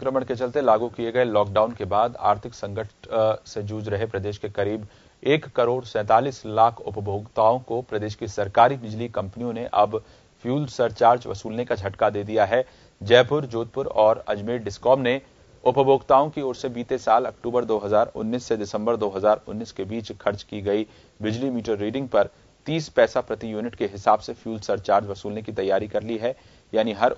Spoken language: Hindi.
संक्रमण के चलते लागू किए गए लॉकडाउन के बाद आर्थिक संकट से जूझ रहे प्रदेश के करीब एक करोड़ सैंतालीस लाख उपभोक्ताओं को प्रदेश की सरकारी बिजली कंपनियों ने अब फ्यूल सरचार्ज वसूलने का झटका दे दिया है जयपुर जोधपुर और अजमेर डिस्कॉम ने उपभोक्ताओं की ओर से बीते साल अक्टूबर 2019 से दिसंबर 2019 के बीच खर्च की गई बिजली मीटर रीडिंग पर 30 पैसा प्रति यूनिट के हिसाब से फ्यूल सरचार्ज वसूलने की तैयारी कर ली है यानी हर